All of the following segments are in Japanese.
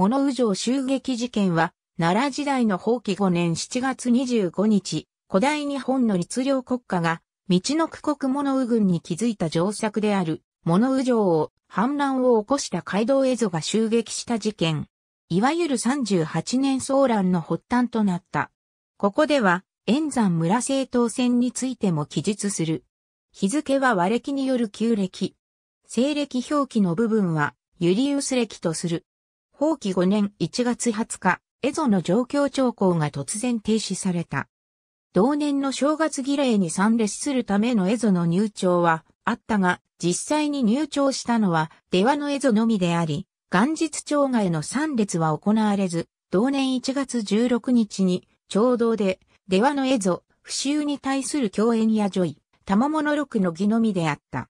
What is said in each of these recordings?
物右城襲撃事件は、奈良時代の法規5年7月25日、古代日本の律令国家が、道の区国物右軍に築いた城作である、物右城を、反乱を起こした街道絵像が襲撃した事件。いわゆる38年騒乱の発端となった。ここでは、円山村政党戦についても記述する。日付は和暦による旧暦。西暦表記の部分は、ユリウス暦とする。法棄5年1月20日、エゾの状況兆候が突然停止された。同年の正月儀礼に参列するためのエゾの入庁はあったが、実際に入庁したのは、出羽のエゾのみであり、元日町外の参列は行われず、同年1月16日に、うどで、出羽のエゾ、不臭に対する共演やジョイ、玉物録の儀のみであった。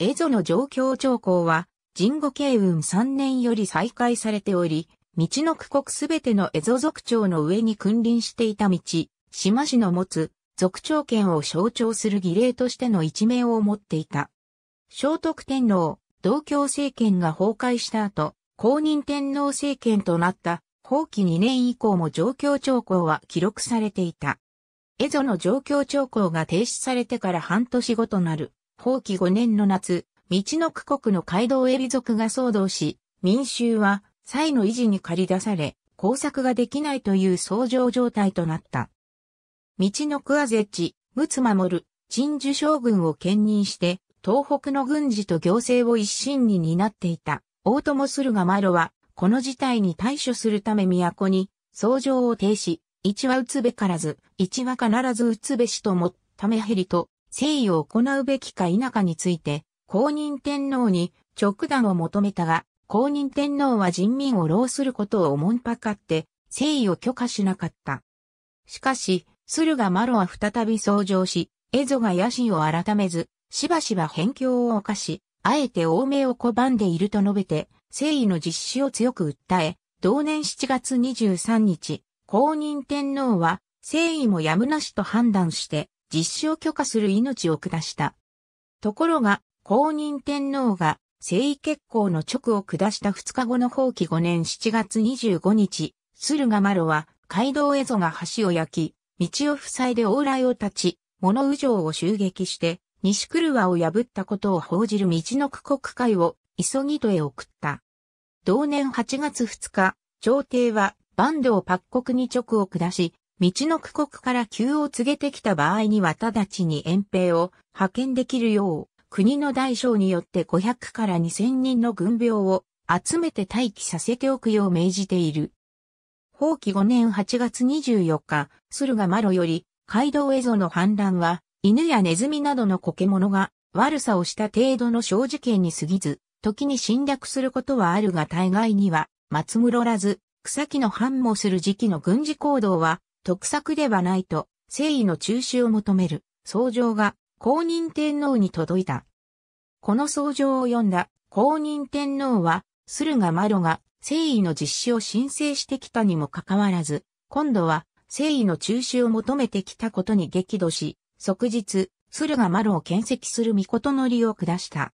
エゾの状況兆候は、神護慶運3年より再開されており、道の区国すべての蝦夷族長の上に君臨していた道、島市の持つ族長権を象徴する儀礼としての一面を持っていた。聖徳天皇、同教政権が崩壊した後、公認天皇政権となった、後期2年以降も状況兆候は記録されていた。蝦夷の状況兆候が停止されてから半年後となる、後期5年の夏、道の区国の街道エリ族が騒動し、民衆は、際の維持に駆り出され、工作ができないという相乗状態となった。道の区アゼチ、陸奥守、陳守将軍を兼任して、東北の軍事と行政を一身に担っていた、大友駿河マロは、この事態に対処するため都に、相乗を停止、一は打つべからず、一は必ず打つべしとも、ためへりと、誠意を行うべきか否かについて、公認天皇に直談を求めたが、公認天皇は人民を労することをもんぱかって、誠意を許可しなかった。しかし、駿河マロは再び創上し、蝦夷が野心を改めず、しばしば返境を犯し、あえて欧米を拒んでいると述べて、誠意の実施を強く訴え、同年7月23日、公認天皇は、誠意もやむなしと判断して、実施を許可する命を下した。ところが、公認天皇が征夷結構の直を下した2日後の放棄5年7月25日、駿河麻呂は街道蝦夷が橋を焼き、道を塞いで往来を立ち、物右城を襲撃して、西狂和を破ったことを報じる道の区国会を急ぎとへ送った。同年8月2日、朝廷は坂東 p a 国に直を下し、道の区国から急を告げてきた場合には直ちに遠兵を派遣できるよう、国の大小によって500から2000人の軍病を集めて待機させておくよう命じている。法棄5年8月24日、駿河マロより、街道エゾの反乱は、犬やネズミなどの苔物が悪さをした程度の小事件に過ぎず、時に侵略することはあるが大概には、松室らず、草木の反もする時期の軍事行動は、得策ではないと、誠意の中止を求める、相乗が公認天皇に届いた。この奏上を読んだ公認天皇は、駿河麻呂が誠意の実施を申請してきたにもかかわらず、今度は誠意の中止を求めてきたことに激怒し、即日、駿河麻呂を建責する御事のりを下した。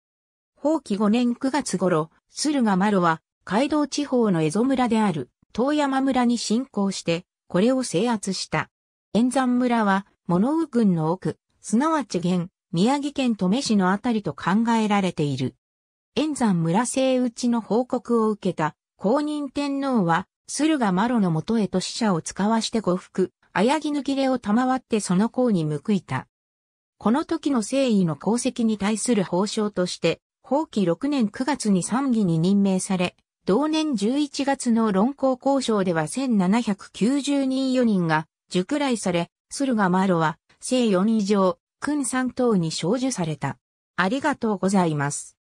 法棄5年9月頃、駿河麻呂は、街道地方の江戸村である、遠山村に侵攻して、これを制圧した。円山村は、物羽群の奥、すなわち現、宮城県登米市のあたりと考えられている。円山村生内の報告を受けた公認天皇は、駿河麻呂の元へと使者を使わして呉服、綾木抜きれを賜ってその功に報いた。この時の誠意の功績に対する報奨として、法規6年9月に参議に任命され、同年11月の論考交渉では1790人4人が、熟来され、駿河麻呂は、正4以上、君3等に賞受された。ありがとうございます。